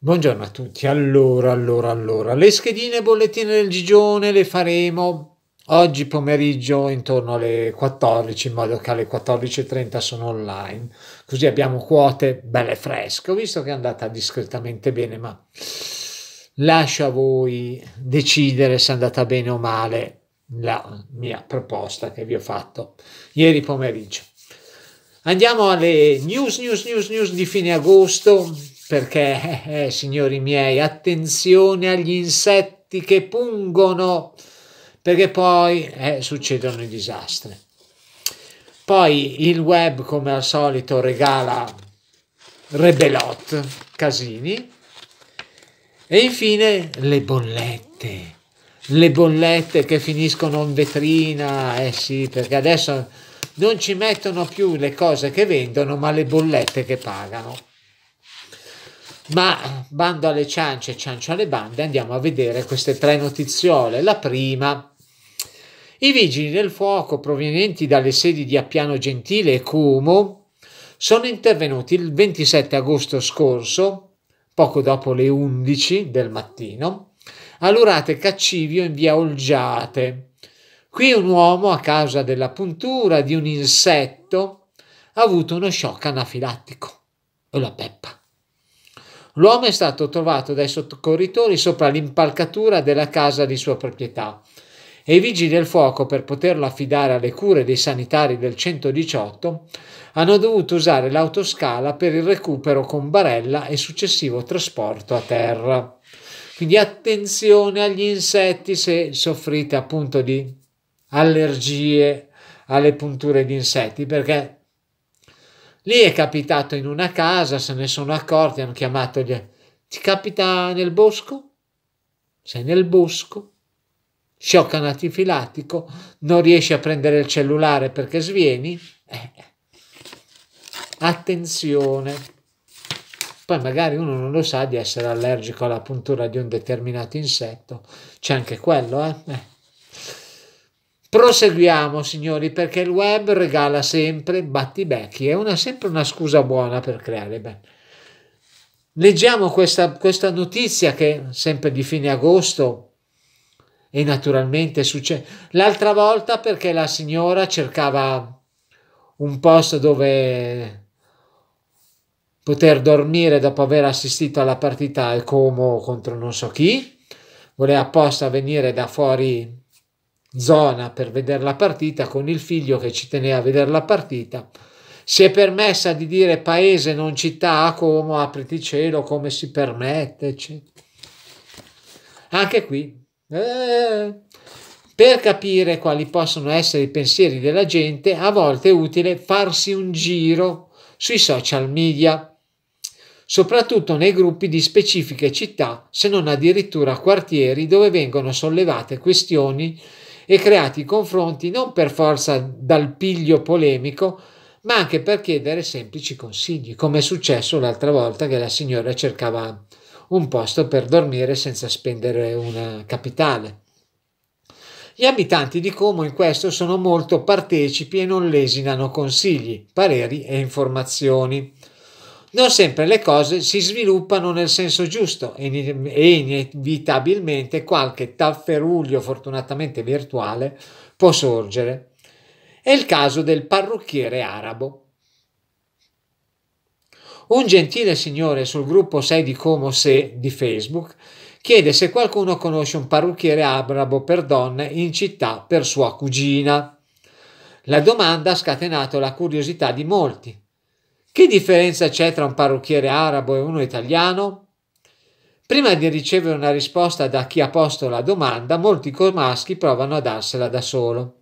Buongiorno a tutti. Allora, allora, allora, le schedine bollettine del Gigione le faremo oggi pomeriggio intorno alle 14, in modo che alle 14.30 sono online. Così abbiamo quote belle fresche. Ho visto che è andata discretamente bene, ma lascio a voi decidere se è andata bene o male la mia proposta che vi ho fatto ieri pomeriggio. Andiamo alle news, news, news, news di fine agosto perché, eh, eh, signori miei, attenzione agli insetti che pungono, perché poi eh, succedono i disastri. Poi il web, come al solito, regala rebelot, casini, e infine le bollette, le bollette che finiscono in vetrina, eh sì, perché adesso non ci mettono più le cose che vendono, ma le bollette che pagano. Ma bando alle ciance, ciancio alle bande, andiamo a vedere queste tre notiziole. La prima, i vigili del fuoco provenienti dalle sedi di Appiano Gentile e Cumo sono intervenuti il 27 agosto scorso, poco dopo le 11 del mattino, all'Urate Caccivio in via Olgiate. Qui un uomo, a causa della puntura di un insetto, ha avuto uno shock anafilattico. E la peppa L'uomo è stato trovato dai soccorritori sopra l'impalcatura della casa di sua proprietà e i vigili del fuoco, per poterlo affidare alle cure dei sanitari del 118, hanno dovuto usare l'autoscala per il recupero con barella e successivo trasporto a terra. Quindi attenzione agli insetti se soffrite appunto di allergie alle punture di insetti, perché Lì è capitato in una casa, se ne sono accorti, hanno chiamato gli... Ti capita nel bosco? Sei nel bosco? Sciocca un non riesci a prendere il cellulare perché svieni? Eh, eh. Attenzione! Poi magari uno non lo sa di essere allergico alla puntura di un determinato insetto. C'è anche quello, eh? eh. Proseguiamo, signori, perché il web regala sempre battibecchi, è una, sempre una scusa buona per creare bene. Leggiamo questa, questa notizia che sempre di fine agosto e naturalmente succede. L'altra volta perché la signora cercava un posto dove poter dormire dopo aver assistito alla partita al Como contro non so chi, voleva apposta venire da fuori zona per vedere la partita con il figlio che ci teneva a vedere la partita. Si è permessa di dire paese, non città, a Como, apriti cielo, come si permette, eccetera. Anche qui, eh, per capire quali possono essere i pensieri della gente, a volte è utile farsi un giro sui social media, soprattutto nei gruppi di specifiche città, se non addirittura quartieri, dove vengono sollevate questioni e creati confronti non per forza dal piglio polemico, ma anche per chiedere semplici consigli, come è successo l'altra volta che la signora cercava un posto per dormire senza spendere una capitale. Gli abitanti di Como in questo sono molto partecipi e non lesinano consigli, pareri e informazioni non sempre le cose si sviluppano nel senso giusto e inevitabilmente qualche tafferuglio fortunatamente virtuale può sorgere. È il caso del parrucchiere arabo. Un gentile signore sul gruppo 6 di Como Se di Facebook chiede se qualcuno conosce un parrucchiere arabo per donne in città per sua cugina. La domanda ha scatenato la curiosità di molti, che differenza c'è tra un parrucchiere arabo e uno italiano? Prima di ricevere una risposta da chi ha posto la domanda, molti comaschi provano a darsela da solo.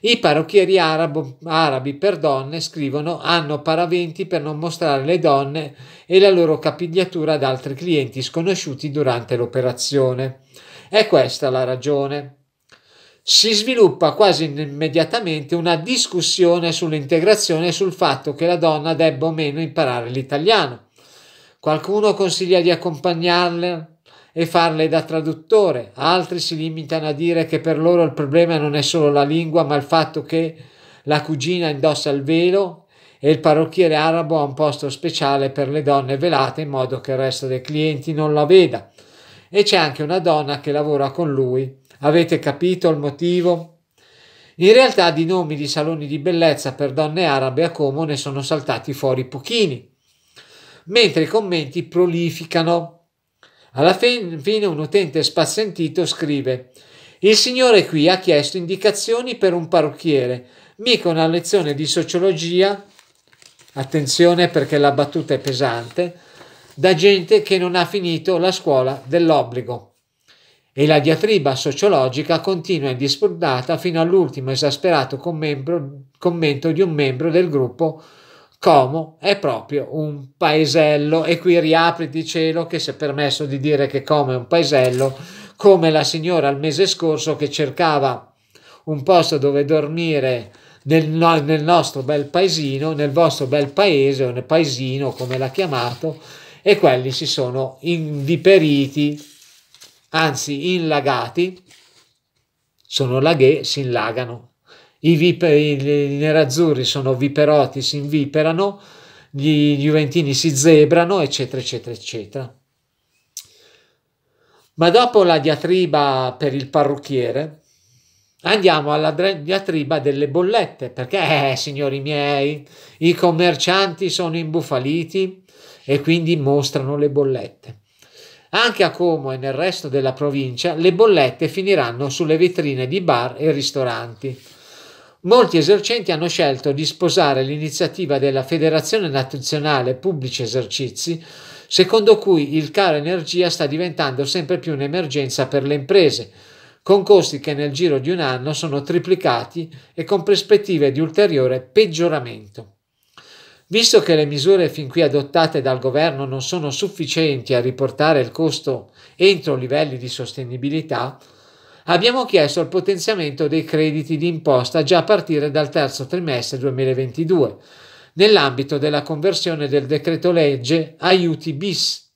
I parrucchieri arabo, arabi per donne scrivono hanno paraventi per non mostrare le donne e la loro capigliatura ad altri clienti sconosciuti durante l'operazione. È questa la ragione si sviluppa quasi immediatamente una discussione sull'integrazione e sul fatto che la donna debba o meno imparare l'italiano. Qualcuno consiglia di accompagnarle e farle da traduttore, altri si limitano a dire che per loro il problema non è solo la lingua, ma il fatto che la cugina indossa il velo e il parrucchiere arabo ha un posto speciale per le donne velate in modo che il resto dei clienti non la veda. E c'è anche una donna che lavora con lui Avete capito il motivo? In realtà di nomi di saloni di bellezza per donne arabe a Como ne sono saltati fuori pochini, mentre i commenti prolificano. Alla fine un utente spazientito scrive il signore qui ha chiesto indicazioni per un parrucchiere, mica una lezione di sociologia, attenzione perché la battuta è pesante, da gente che non ha finito la scuola dell'obbligo e la diatriba sociologica continua indisputata fino all'ultimo esasperato commento, commento di un membro del gruppo Como è proprio un paesello e qui riapri di cielo che si è permesso di dire che Como è un paesello come la signora il mese scorso che cercava un posto dove dormire nel, no, nel nostro bel paesino, nel vostro bel paese o nel paesino come l'ha chiamato e quelli si sono inviperiti anzi inlagati, sono laghe, si inlagano. I, viper, i nerazzurri sono viperoti, si inviperano, gli juventini si zebrano, eccetera, eccetera, eccetera. Ma dopo la diatriba per il parrucchiere, andiamo alla diatriba delle bollette, perché, eh, signori miei, i commercianti sono imbufaliti e quindi mostrano le bollette. Anche a Como e nel resto della provincia le bollette finiranno sulle vetrine di bar e ristoranti. Molti esercenti hanno scelto di sposare l'iniziativa della Federazione Nazionale Pubblici Esercizi, secondo cui il caro energia sta diventando sempre più un'emergenza per le imprese, con costi che nel giro di un anno sono triplicati e con prospettive di ulteriore peggioramento. Visto che le misure fin qui adottate dal governo non sono sufficienti a riportare il costo entro livelli di sostenibilità, abbiamo chiesto il potenziamento dei crediti di imposta già a partire dal terzo trimestre 2022, nell'ambito della conversione del decreto legge Aiuti bis.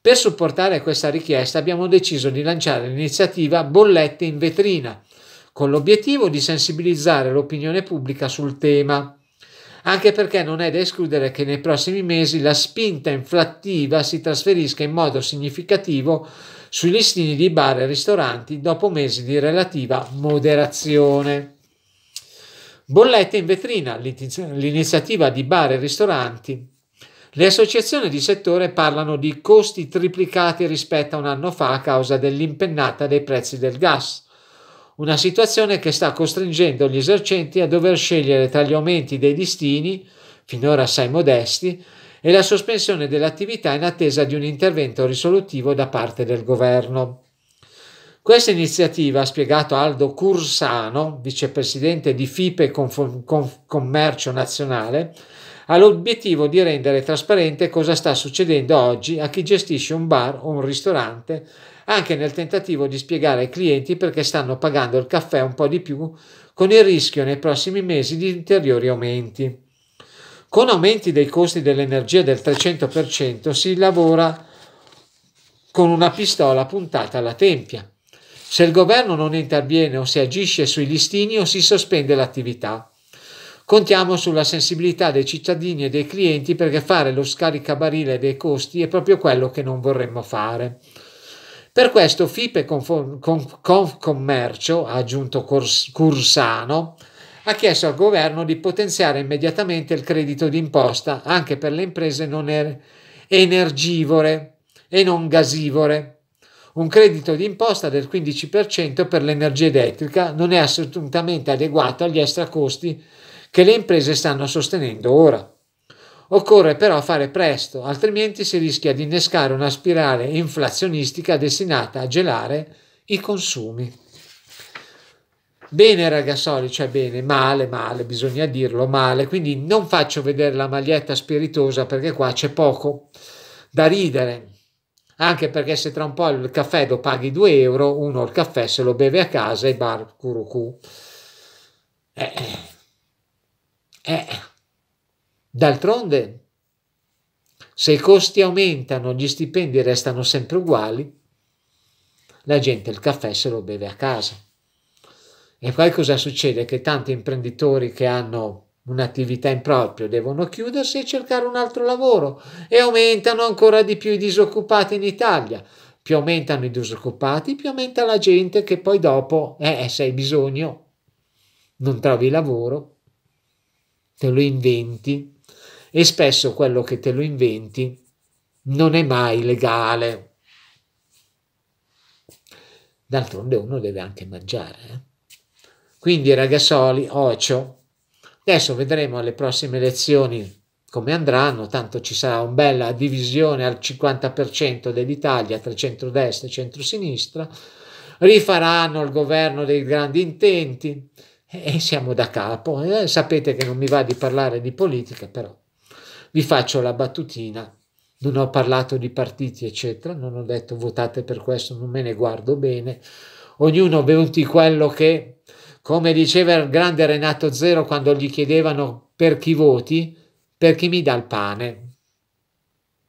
Per supportare questa richiesta abbiamo deciso di lanciare l'iniziativa Bollette in vetrina, con l'obiettivo di sensibilizzare l'opinione pubblica sul tema anche perché non è da escludere che nei prossimi mesi la spinta inflattiva si trasferisca in modo significativo sui listini di bar e ristoranti dopo mesi di relativa moderazione. Bollette in vetrina, l'iniziativa di bar e ristoranti. Le associazioni di settore parlano di costi triplicati rispetto a un anno fa a causa dell'impennata dei prezzi del gas una situazione che sta costringendo gli esercenti a dover scegliere tra gli aumenti dei listini, finora assai modesti, e la sospensione dell'attività in attesa di un intervento risolutivo da parte del governo. Questa iniziativa, ha spiegato Aldo Cursano, vicepresidente di FIPE Commercio Nazionale, ha l'obiettivo di rendere trasparente cosa sta succedendo oggi a chi gestisce un bar o un ristorante anche nel tentativo di spiegare ai clienti perché stanno pagando il caffè un po' di più, con il rischio nei prossimi mesi di ulteriori aumenti. Con aumenti dei costi dell'energia del 300% si lavora con una pistola puntata alla tempia. Se il governo non interviene o si agisce sui listini o si sospende l'attività. Contiamo sulla sensibilità dei cittadini e dei clienti perché fare lo scaricabarile dei costi è proprio quello che non vorremmo fare. Per questo FIPE Confcommercio, ha aggiunto Cursano, ha chiesto al governo di potenziare immediatamente il credito d'imposta anche per le imprese non er-, energivore e non gasivore. Un credito d'imposta del 15% per l'energia elettrica non è assolutamente adeguato agli extracosti che le imprese stanno sostenendo ora. Occorre però fare presto, altrimenti si rischia di innescare una spirale inflazionistica destinata a gelare i consumi. Bene Ragazzoli, cioè bene, male, male, bisogna dirlo, male, quindi non faccio vedere la maglietta spiritosa perché qua c'è poco da ridere, anche perché se tra un po' il caffè lo paghi 2 euro, uno il caffè se lo beve a casa e bar curucù. Eh, eh. eh, eh. D'altronde, se i costi aumentano, gli stipendi restano sempre uguali, la gente il caffè se lo beve a casa. E poi cosa succede? Che tanti imprenditori che hanno un'attività in proprio devono chiudersi e cercare un altro lavoro e aumentano ancora di più i disoccupati in Italia. Più aumentano i disoccupati, più aumenta la gente che poi dopo, eh, eh se hai bisogno, non trovi lavoro, te lo inventi e spesso quello che te lo inventi non è mai legale. D'altronde uno deve anche mangiare. Eh? Quindi ragazzoli, ocio, adesso vedremo alle prossime lezioni come andranno, tanto ci sarà una bella divisione al 50% dell'Italia tra centrodestra e centrosinistra, rifaranno il governo dei grandi intenti e siamo da capo. Eh, sapete che non mi va di parlare di politica, però vi faccio la battutina. Non ho parlato di partiti, eccetera, non ho detto votate per questo, non me ne guardo bene. Ognuno bevuti quello che, come diceva il grande Renato Zero quando gli chiedevano per chi voti, per chi mi dà il pane,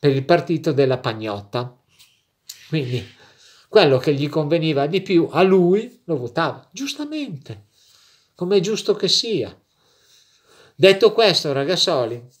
per il partito della pagnotta. Quindi quello che gli conveniva di più a lui lo votava, giustamente, come è giusto che sia. Detto questo, ragazzoli,